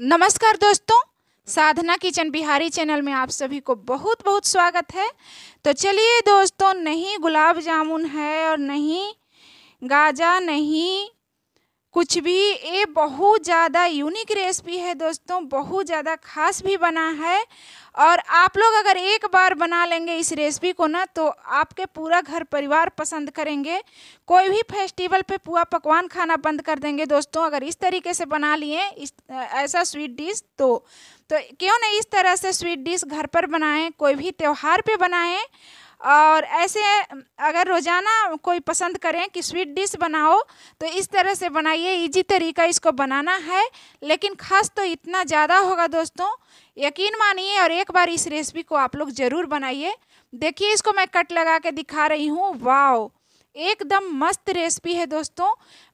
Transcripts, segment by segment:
नमस्कार दोस्तों साधना kitchen Bihari channel में आप सभी को बहुत बहुत स्वागत है तो चलिए दोस्तों नहीं गुलाब जामुन है और नहीं गाजा नहीं कुछ भी ये बहुत ज़्यादा यूनिक रेसिपी है दोस्तों बहुत ज़्यादा खास भी बना है और आप लोग अगर एक बार बना लेंगे इस रेसिपी को ना तो आपके पूरा घर परिवार पसंद करेंगे कोई भी फेस्टिवल पे पुआ पकवान खाना बंद कर देंगे दोस्तों अगर इस तरीके से बना लिए इस ऐसा स्वीट डिश तो तो क्यों ना इस तरह से स्वीट डिश घर पर बनाएं कोई भी त्यौहार पे बनाएं और ऐसे अगर रोज़ाना कोई पसंद करें कि स्वीट डिश बनाओ तो इस तरह से बनाइए इजी तरीका इसको बनाना है लेकिन खास तो इतना ज़्यादा होगा दोस्तों यकीन मानिए और एक बार इस रेसिपी को आप लोग ज़रूर बनाइए देखिए इसको मैं कट लगा के दिखा रही हूँ वाओ एकदम मस्त रेसिपी है दोस्तों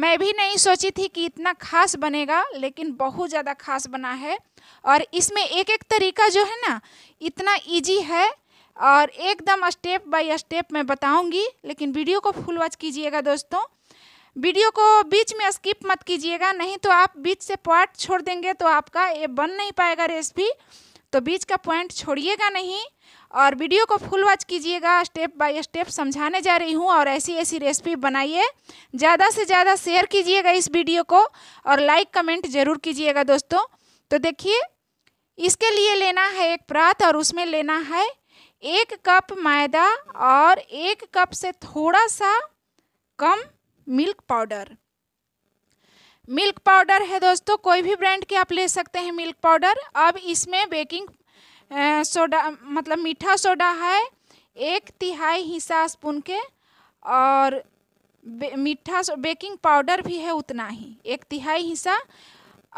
मैं भी नहीं सोची थी कि इतना खास बनेगा लेकिन बहुत ज़्यादा खास बना है और इसमें एक एक तरीका जो है ना इतना इजी है और एकदम स्टेप बाय स्टेप मैं बताऊंगी लेकिन वीडियो को फुल वॉच कीजिएगा दोस्तों वीडियो को बीच में स्किप मत कीजिएगा नहीं तो आप बीच से पॉइंट छोड़ देंगे तो आपका ये बन नहीं पाएगा रेसिपी तो बीच का पॉइंट छोड़िएगा नहीं और वीडियो को फुल वॉच कीजिएगा स्टेप बाय स्टेप समझाने जा रही हूँ और ऐसी ऐसी रेसिपी बनाइए ज़्यादा से ज़्यादा शेयर कीजिएगा इस वीडियो को और लाइक कमेंट ज़रूर कीजिएगा दोस्तों तो देखिए इसके लिए लेना है एक प्रात और उसमें लेना है एक कप मैदा और एक कप से थोड़ा सा कम मिल्क पाउडर मिल्क पाउडर है दोस्तों कोई भी ब्रांड के आप ले सकते हैं मिल्क पाउडर अब इसमें बेकिंग सोडा मतलब मीठा सोडा है एक तिहाई हिस्सा स्पून के और बे, मीठा बेकिंग पाउडर भी है उतना ही एक तिहाई हिस्सा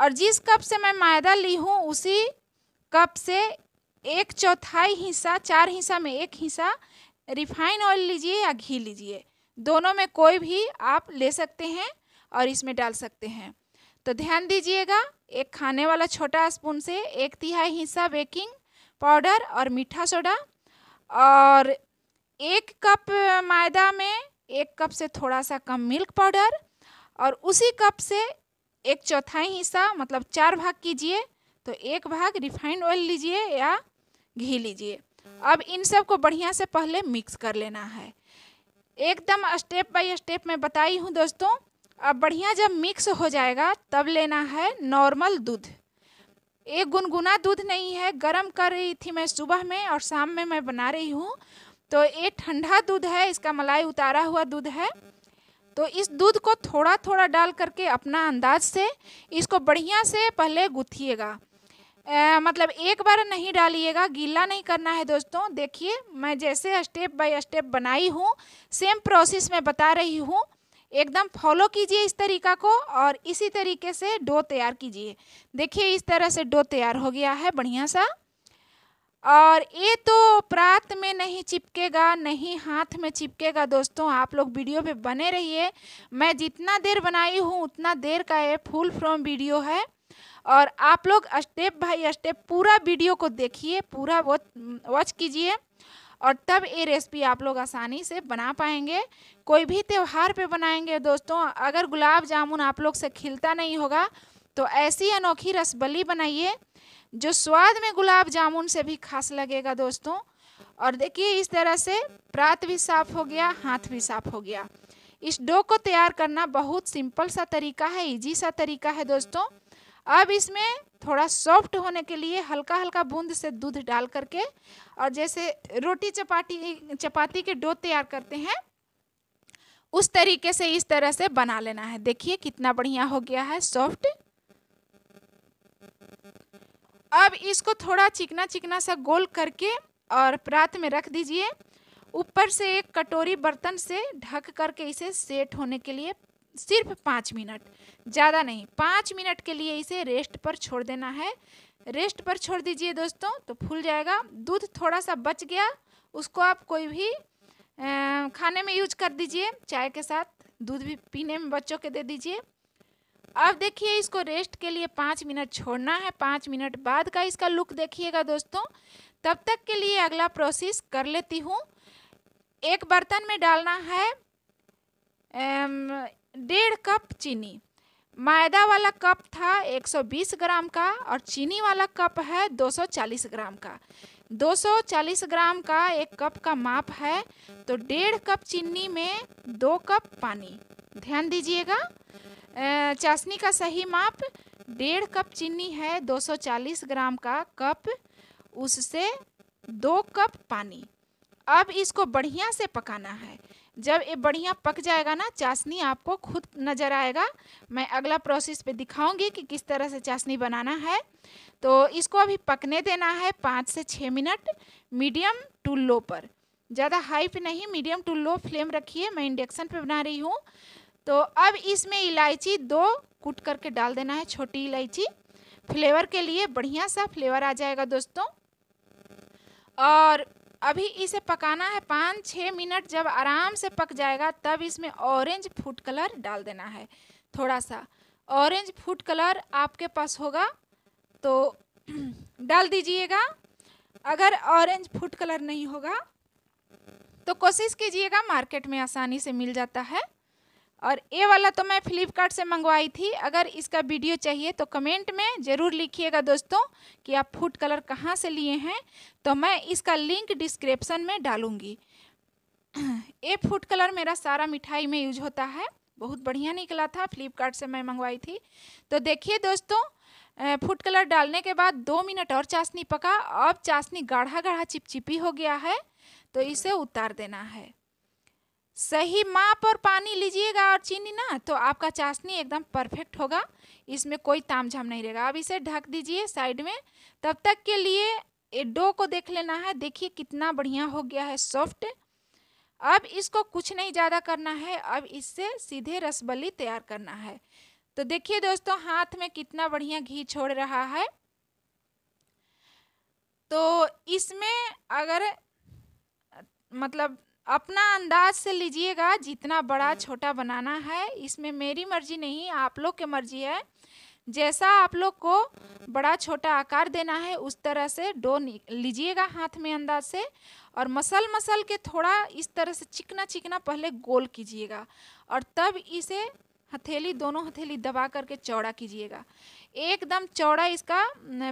और जिस कप से मैं मैदा ली हूँ उसी कप से एक चौथाई हिस्सा चार हिस्सा में एक हिस्सा रिफाइन ऑयल लीजिए या घी लीजिए दोनों में कोई भी आप ले सकते हैं और इसमें डाल सकते हैं तो ध्यान दीजिएगा एक खाने वाला छोटा स्पून से एक तिहाई हिस्सा बेकिंग पाउडर और मीठा सोडा और एक कप मैदा में एक कप से थोड़ा सा कम मिल्क पाउडर और उसी कप से एक चौथाई हिस्सा मतलब चार भाग कीजिए तो एक भाग रिफाइंड ऑयल लीजिए या घी लीजिए अब इन सब को बढ़िया से पहले मिक्स कर लेना है एकदम स्टेप बाय स्टेप मैं बताई हूँ दोस्तों अब बढ़िया जब मिक्स हो जाएगा तब लेना है नॉर्मल दूध एक गुनगुना दूध नहीं है गरम कर रही थी मैं सुबह में और शाम में मैं बना रही हूँ तो ये ठंडा दूध है इसका मलाई उतारा हुआ दूध है तो इस दूध को थोड़ा थोड़ा डाल करके अपना अंदाज से इसको बढ़िया से पहले गुथिएगा मतलब एक बार नहीं डालिएगा गीला नहीं करना है दोस्तों देखिए मैं जैसे स्टेप बाय स्टेप बनाई हूँ सेम प्रोसेस में बता रही हूँ एकदम फॉलो कीजिए इस तरीका को और इसी तरीके से डो तैयार कीजिए देखिए इस तरह से डो तैयार हो गया है बढ़िया सा और ये तो प्रात में नहीं चिपकेगा नहीं हाथ में चिपकेगा दोस्तों आप लोग वीडियो पे बने रहिए मैं जितना देर बनाई हूँ उतना देर का ये फुल फ्रॉम वीडियो है और आप लोग स्टेप बाई स्टेप पूरा वीडियो को देखिए पूरा वॉच कीजिए और तब ये रेसिपी आप लोग आसानी से बना पाएंगे कोई भी त्यौहार पे बनाएंगे दोस्तों अगर गुलाब जामुन आप लोग से खिलता नहीं होगा तो ऐसी अनोखी रसबली बनाइए जो स्वाद में गुलाब जामुन से भी खास लगेगा दोस्तों और देखिए इस तरह से प्रात भी साफ हो गया हाथ भी साफ हो गया इस डो को तैयार करना बहुत सिंपल सा तरीका है इजी सा तरीका है दोस्तों अब इसमें थोड़ा सॉफ्ट होने के लिए हल्का हल्का बूंद से दूध डाल करके और जैसे रोटी चपाटी चपाती के डो तैयार करते हैं उस तरीके से इस तरह से बना लेना है देखिए कितना बढ़िया हो गया है सॉफ्ट अब इसको थोड़ा चिकना चिकना सा गोल करके और प्रात में रख दीजिए ऊपर से एक कटोरी बर्तन से ढक करके इसे सेट होने के लिए सिर्फ पाँच मिनट ज़्यादा नहीं पाँच मिनट के लिए इसे रेस्ट पर छोड़ देना है रेस्ट पर छोड़ दीजिए दोस्तों तो फूल जाएगा दूध थोड़ा सा बच गया उसको आप कोई भी खाने में यूज कर दीजिए चाय के साथ दूध भी पीने में बच्चों के दे दीजिए अब देखिए इसको रेस्ट के लिए पाँच मिनट छोड़ना है पाँच मिनट बाद का इसका लुक देखिएगा दोस्तों तब तक के लिए अगला प्रोसेस कर लेती हूँ एक बर्तन में डालना है डेढ़ कप चीनी मैदा वाला कप था 120 ग्राम का और चीनी वाला कप है 240 ग्राम का 240 ग्राम का एक कप का माप है तो डेढ़ कप चीनी में दो कप पानी ध्यान दीजिएगा चाशनी का सही माप डेढ़ कप चीनी है 240 ग्राम का कप उससे दो कप पानी अब इसको बढ़िया से पकाना है जब ये बढ़िया पक जाएगा ना चाशनी आपको खुद नज़र आएगा मैं अगला प्रोसेस पे दिखाऊंगी कि किस तरह से चाशनी बनाना है तो इसको अभी पकने देना है पाँच से छः मिनट मीडियम टू लो पर ज़्यादा हाई पे नहीं मीडियम टू लो फ्लेम रखिए मैं इंडक्शन पे बना रही हूँ तो अब इसमें इलायची दो कुट करके डाल देना है छोटी इलायची फ्लेवर के लिए बढ़िया सा फ्लेवर आ जाएगा दोस्तों और अभी इसे पकाना है पाँच छः मिनट जब आराम से पक जाएगा तब इसमें ऑरेंज फूड कलर डाल देना है थोड़ा सा ऑरेंज फूड कलर आपके पास होगा तो डाल दीजिएगा अगर ऑरेंज फूड कलर नहीं होगा तो कोशिश कीजिएगा मार्केट में आसानी से मिल जाता है और ये वाला तो मैं फ्लिपकार्ट से मंगवाई थी अगर इसका वीडियो चाहिए तो कमेंट में ज़रूर लिखिएगा दोस्तों कि आप फूड कलर कहाँ से लिए हैं तो मैं इसका लिंक डिस्क्रिप्सन में डालूँगी ये फूड कलर मेरा सारा मिठाई में यूज होता है बहुत बढ़िया निकला था फ्लिपकार्ट से मैं मंगवाई थी तो देखिए दोस्तों फूड कलर डालने के बाद दो मिनट और चाशनी पका अब चाशनी गाढ़ा गाढ़ा चिपचिपी हो गया है तो इसे उतार देना है सही माप और पानी लीजिएगा और चीनी ना तो आपका चाशनी एकदम परफेक्ट होगा इसमें कोई ताम झाम नहीं रहेगा अब इसे ढक दीजिए साइड में तब तक के लिए डो को देख लेना है देखिए कितना बढ़िया हो गया है सॉफ्ट अब इसको कुछ नहीं ज़्यादा करना है अब इससे सीधे रसबली तैयार करना है तो देखिए दोस्तों हाथ में कितना बढ़िया घी छोड़ रहा है तो इसमें अगर मतलब अपना अंदाज से लीजिएगा जितना बड़ा छोटा बनाना है इसमें मेरी मर्जी नहीं आप लोग के मर्जी है जैसा आप लोग को बड़ा छोटा आकार देना है उस तरह से डो लीजिएगा हाथ में अंदाज से और मसल मसल के थोड़ा इस तरह से चिकना चिकना पहले गोल कीजिएगा और तब इसे हथेली दोनों हथेली दबा करके चौड़ा कीजिएगा एकदम चौड़ा इसका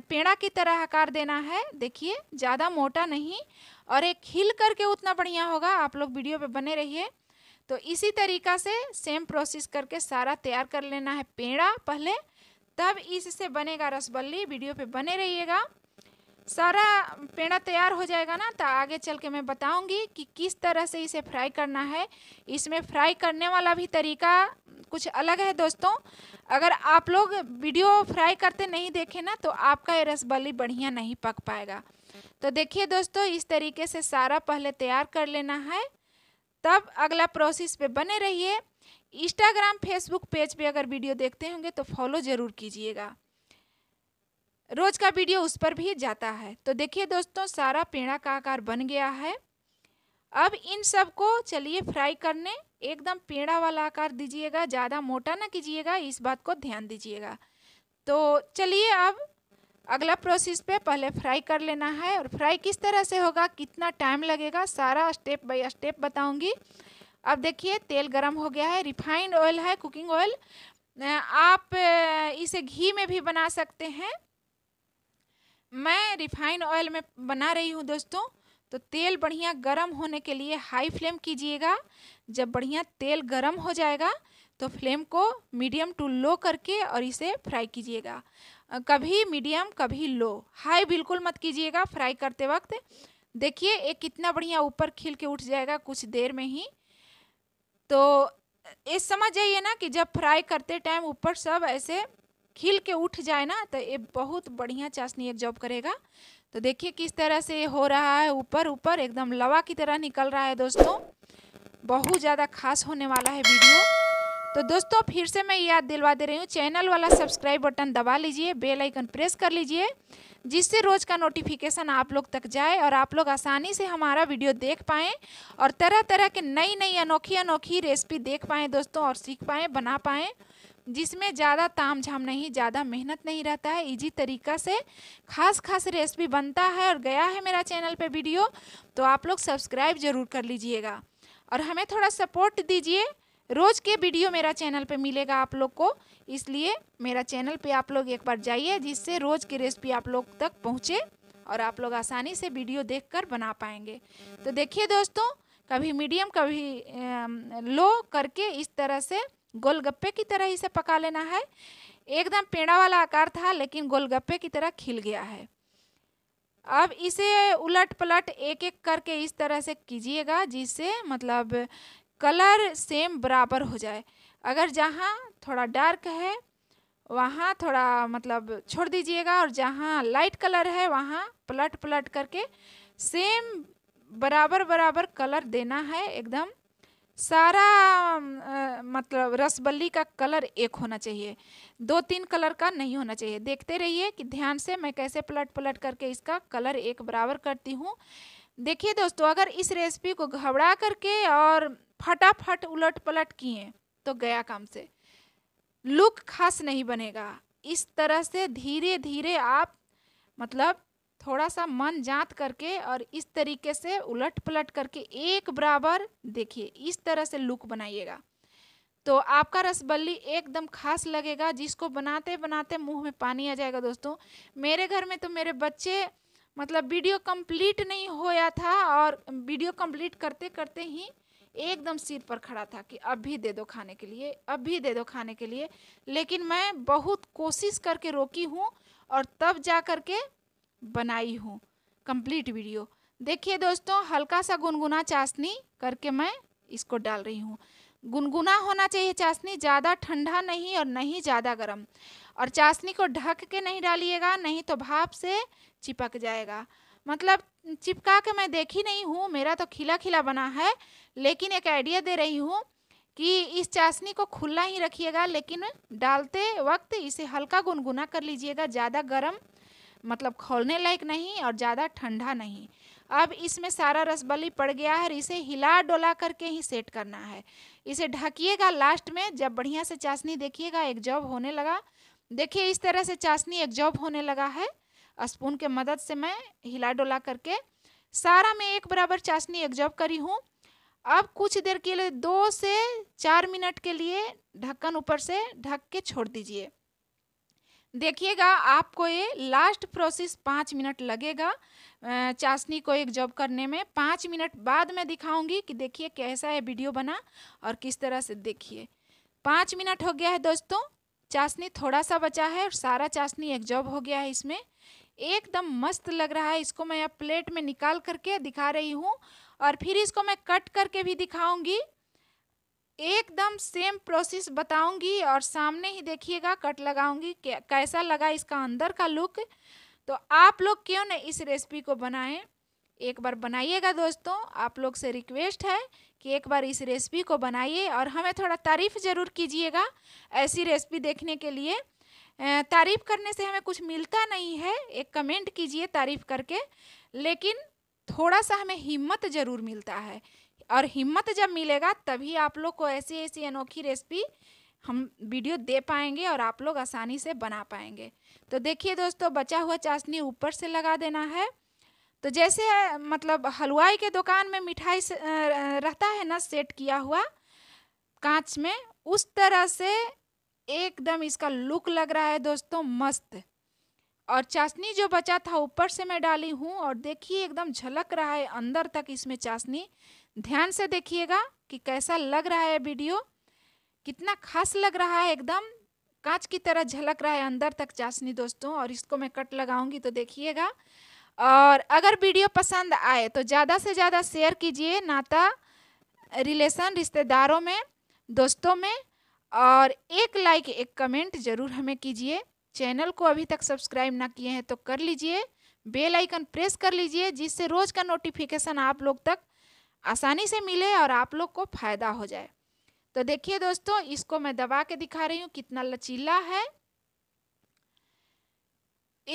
पेड़ा की तरह आकार देना है देखिए ज़्यादा मोटा नहीं और एक हिल करके उतना बढ़िया होगा आप लोग वीडियो पे बने रहिए तो इसी तरीका से सेम प्रोसेस करके सारा तैयार कर लेना है पेड़ा पहले तब इससे बनेगा रसबल्ली वीडियो पे बने रहिएगा सारा पेड़ा तैयार हो जाएगा ना तो आगे चल के मैं बताऊंगी कि किस तरह से इसे फ्राई करना है इसमें फ्राई करने वाला भी तरीका कुछ अलग है दोस्तों अगर आप लोग वीडियो फ्राई करते नहीं देखें ना तो आपका ये रसबली बढ़िया नहीं पक पाएगा तो देखिए दोस्तों इस तरीके से सारा पहले तैयार कर लेना है तब अगला प्रोसेस पे बने रहिए इंस्टाग्राम फेसबुक पेज पे अगर वीडियो देखते होंगे तो फॉलो ज़रूर कीजिएगा रोज का वीडियो उस पर भी जाता है तो देखिए दोस्तों सारा पेड़ा का आकार बन गया है अब इन सब को चलिए फ्राई करने एकदम पेड़ा वाला आकार दीजिएगा ज़्यादा मोटा ना कीजिएगा इस बात को ध्यान दीजिएगा तो चलिए अब अगला प्रोसेस पे पहले फ्राई कर लेना है और फ्राई किस तरह से होगा कितना टाइम लगेगा सारा स्टेप बाय स्टेप बताऊंगी अब देखिए तेल गरम हो गया है रिफाइंड ऑयल है कुकिंग ऑयल आप इसे घी में भी बना सकते हैं मैं रिफाइन ऑयल में बना रही हूँ दोस्तों तो तेल बढ़िया गरम होने के लिए हाई फ्लेम कीजिएगा जब बढ़िया तेल गरम हो जाएगा तो फ्लेम को मीडियम टू लो करके और इसे फ्राई कीजिएगा कभी मीडियम कभी लो हाई बिल्कुल मत कीजिएगा फ्राई करते वक्त देखिए ये कितना बढ़िया ऊपर खिल के उठ जाएगा कुछ देर में ही तो ये समझ जाइए ना कि जब फ्राई करते टाइम ऊपर सब ऐसे खिल के उठ जाए ना तो ये बहुत बढ़िया चाशनी जॉब करेगा तो देखिए किस तरह से हो रहा है ऊपर ऊपर एकदम लवा की तरह निकल रहा है दोस्तों बहुत ज़्यादा खास होने वाला है वीडियो तो दोस्तों फिर से मैं याद दिलवा दे रही हूँ चैनल वाला सब्सक्राइब बटन दबा लीजिए बेल आइकन प्रेस कर लीजिए जिससे रोज़ का नोटिफिकेशन आप लोग तक जाए और आप लोग आसानी से हमारा वीडियो देख पाएँ और तरह तरह के नई नई अनोखी अनोखी रेसिपी देख पाएँ दोस्तों और सीख पाएँ बना पाएँ जिसमें ज़्यादा ताम झाम नहीं ज़्यादा मेहनत नहीं रहता है इजी तरीका से खास खास रेसिपी बनता है और गया है मेरा चैनल पे वीडियो तो आप लोग सब्सक्राइब ज़रूर कर लीजिएगा और हमें थोड़ा सपोर्ट दीजिए रोज़ के वीडियो मेरा चैनल पे मिलेगा आप लोग को इसलिए मेरा चैनल पे आप लोग एक बार जाइए जिससे रोज़ की रेसिपी आप लोग तक पहुँचे और आप लोग आसानी से वीडियो देख बना पाएंगे तो देखिए दोस्तों कभी मीडियम कभी लो करके इस तरह से गोलगप्पे की तरह इसे पका लेना है एकदम पेड़ा वाला आकार था लेकिन गोलगप्पे की तरह खिल गया है अब इसे उलट पलट एक एक करके इस तरह से कीजिएगा जिससे मतलब कलर सेम बराबर हो जाए अगर जहाँ थोड़ा डार्क है वहाँ थोड़ा मतलब छोड़ दीजिएगा और जहाँ लाइट कलर है वहाँ पलट पलट करके सेम बराबर बराबर कलर देना है एकदम सारा आ, मतलब रसबल्ली का कलर एक होना चाहिए दो तीन कलर का नहीं होना चाहिए देखते रहिए कि ध्यान से मैं कैसे पलट पलट करके इसका कलर एक बराबर करती हूँ देखिए दोस्तों अगर इस रेसिपी को घबरा करके और फटाफट उलट पलट किए तो गया काम से लुक खास नहीं बनेगा इस तरह से धीरे धीरे आप मतलब थोड़ा सा मन जांच करके और इस तरीके से उलट पलट करके एक बराबर देखिए इस तरह से लुक बनाइएगा तो आपका रसबल्ली एकदम खास लगेगा जिसको बनाते बनाते मुंह में पानी आ जाएगा दोस्तों मेरे घर में तो मेरे बच्चे मतलब वीडियो कंप्लीट नहीं होया था और वीडियो कंप्लीट करते करते ही एकदम सिर पर खड़ा था कि अब भी दे दो खाने के लिए अब भी दे दो खाने के लिए लेकिन मैं बहुत कोशिश करके रोकी हूँ और तब जा कर के बनाई हूँ कंप्लीट वीडियो देखिए दोस्तों हल्का सा गुनगुना चाशनी करके मैं इसको डाल रही हूँ गुनगुना होना चाहिए चाशनी ज़्यादा ठंडा नहीं और नहीं ज़्यादा गर्म और चाशनी को ढक के नहीं डालिएगा नहीं तो भाप से चिपक जाएगा मतलब चिपका के मैं देखी नहीं हूँ मेरा तो खिला खिला बना है लेकिन एक आइडिया दे रही हूँ कि इस चाशनी को खुला ही रखिएगा लेकिन डालते वक्त इसे हल्का गुनगुना कर लीजिएगा ज़्यादा गर्म मतलब खोलने लायक नहीं और ज़्यादा ठंडा नहीं अब इसमें सारा रसबली पड़ गया है और इसे हिला डोला करके ही सेट करना है इसे ढकिएगा लास्ट में जब बढ़िया से चाशनी देखिएगा एग्जॉब होने लगा देखिए इस तरह से चाशनी जॉब होने लगा है स्पून के मदद से मैं हिला डोला करके सारा मैं एक बराबर चाशनी जॉब करी हूँ अब कुछ देर के लिए दो से चार मिनट के लिए ढक्कन ऊपर से ढक के छोड़ दीजिए देखिएगा आपको ये लास्ट प्रोसेस पाँच मिनट लगेगा चाशनी को एक जॉब करने में पाँच मिनट बाद मैं दिखाऊंगी कि देखिए कैसा है वीडियो बना और किस तरह से देखिए पाँच मिनट हो गया है दोस्तों चाशनी थोड़ा सा बचा है और सारा चाशनी एक जॉब हो गया है इसमें एकदम मस्त लग रहा है इसको मैं अब प्लेट में निकाल करके दिखा रही हूँ और फिर इसको मैं कट करके भी दिखाऊंगी एकदम सेम प्रोसेस बताऊंगी और सामने ही देखिएगा कट लगाऊंगी कैसा लगा इसका अंदर का लुक तो आप लोग क्यों ना इस रेसिपी को बनाएं एक बार बनाइएगा दोस्तों आप लोग से रिक्वेस्ट है कि एक बार इस रेसिपी को बनाइए और हमें थोड़ा तारीफ़ ज़रूर कीजिएगा ऐसी रेसिपी देखने के लिए तारीफ़ करने से हमें कुछ मिलता नहीं है एक कमेंट कीजिए तारीफ़ करके लेकिन थोड़ा सा हमें हिम्मत ज़रूर मिलता है और हिम्मत जब मिलेगा तभी आप लोग को ऐसी ऐसी अनोखी रेसिपी हम वीडियो दे पाएंगे और आप लोग आसानी से बना पाएंगे तो देखिए दोस्तों बचा हुआ चाशनी ऊपर से लगा देना है तो जैसे मतलब हलवाई के दुकान में मिठाई रहता है ना सेट किया हुआ कांच में उस तरह से एकदम इसका लुक लग रहा है दोस्तों मस्त और चाशनी जो बचा था ऊपर से मैं डाली हूँ और देखिए एकदम झलक रहा है अंदर तक इसमें चाशनी ध्यान से देखिएगा कि कैसा लग रहा है वीडियो कितना खास लग रहा है एकदम कांच की तरह झलक रहा है अंदर तक चाशनी दोस्तों और इसको मैं कट लगाऊंगी तो देखिएगा और अगर वीडियो पसंद आए तो ज़्यादा से ज़्यादा शेयर कीजिए नाता रिलेशन रिश्तेदारों में दोस्तों में और एक लाइक एक कमेंट ज़रूर हमें कीजिए चैनल को अभी तक सब्सक्राइब ना किए हैं तो कर लीजिए बेल आइकन प्रेस कर लीजिए जिससे रोज़ का नोटिफिकेशन आप लोग तक आसानी से मिले और आप लोग को फ़ायदा हो जाए तो देखिए दोस्तों इसको मैं दबा के दिखा रही हूँ कितना लचीला है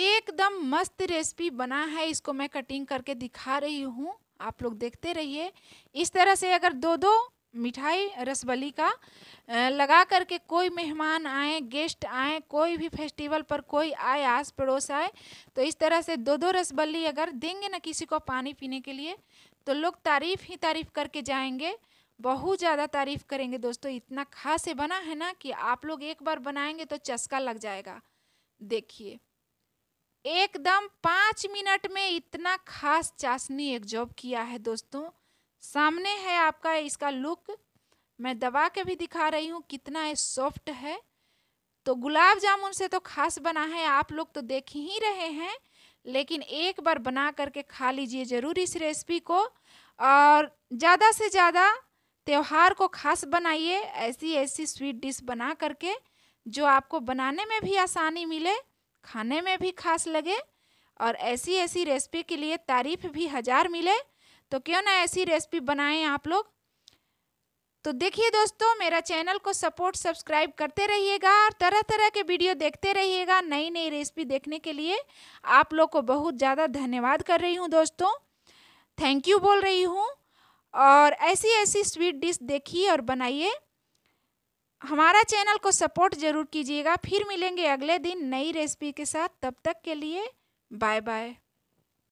एकदम मस्त रेसिपी बना है इसको मैं कटिंग करके दिखा रही हूँ आप लोग देखते रहिए इस तरह से अगर दो दो मिठाई रसबली का लगा करके कोई मेहमान आए गेस्ट आए कोई भी फेस्टिवल पर कोई आए आस पड़ोस आए तो इस तरह से दो दो रसबली अगर देंगे ना किसी को पानी पीने के लिए तो लोग तारीफ़ ही तारीफ़ करके जाएंगे बहुत ज़्यादा तारीफ़ करेंगे दोस्तों इतना खास है बना है ना कि आप लोग एक बार बनाएंगे तो चस्का लग जाएगा देखिए एकदम पाँच मिनट में इतना खास चाशनी जॉब किया है दोस्तों सामने है आपका इसका लुक मैं दबा के भी दिखा रही हूँ कितना ये सॉफ्ट है तो गुलाब जामुन से तो खास बना है आप लोग तो देख ही रहे हैं लेकिन एक बार बना करके खा लीजिए ज़रूर इस रेसिपी को और ज़्यादा से ज़्यादा त्यौहार को खास बनाइए ऐसी ऐसी स्वीट डिश बना करके जो आपको बनाने में भी आसानी मिले खाने में भी खास लगे और ऐसी ऐसी रेसिपी के लिए तारीफ भी हज़ार मिले तो क्यों ना ऐसी रेसिपी बनाएं आप लोग तो देखिए दोस्तों मेरा चैनल को सपोर्ट सब्सक्राइब करते रहिएगा और तरह तरह के वीडियो देखते रहिएगा नई नई रेसिपी देखने के लिए आप लोग को बहुत ज़्यादा धन्यवाद कर रही हूँ दोस्तों थैंक यू बोल रही हूँ और ऐसी ऐसी स्वीट डिश देखिए और बनाइए हमारा चैनल को सपोर्ट ज़रूर कीजिएगा फिर मिलेंगे अगले दिन नई रेसिपी के साथ तब तक के लिए बाय बाय